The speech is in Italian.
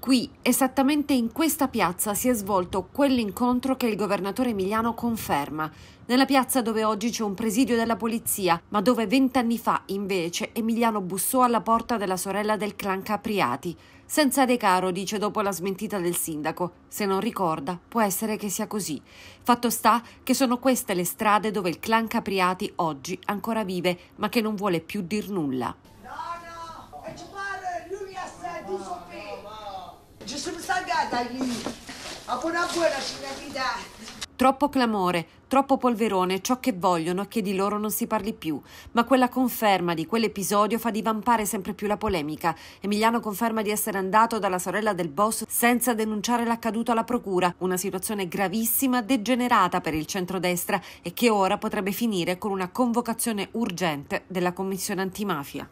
Qui, esattamente in questa piazza, si è svolto quell'incontro che il governatore Emiliano conferma, nella piazza dove oggi c'è un presidio della polizia, ma dove vent'anni fa, invece, Emiliano bussò alla porta della sorella del clan Capriati. Senza De Caro, dice dopo la smentita del sindaco. Se non ricorda, può essere che sia così. Fatto sta che sono queste le strade dove il clan Capriati oggi ancora vive, ma che non vuole più dir nulla. No, no, e ci pare, lui ha sentito pagata lì. Ma buona buona cittadità. Troppo clamore, troppo polverone, ciò che vogliono è che di loro non si parli più, ma quella conferma di quell'episodio fa divampare sempre più la polemica. Emiliano conferma di essere andato dalla sorella del boss senza denunciare l'accaduto alla procura, una situazione gravissima, degenerata per il centrodestra e che ora potrebbe finire con una convocazione urgente della commissione antimafia.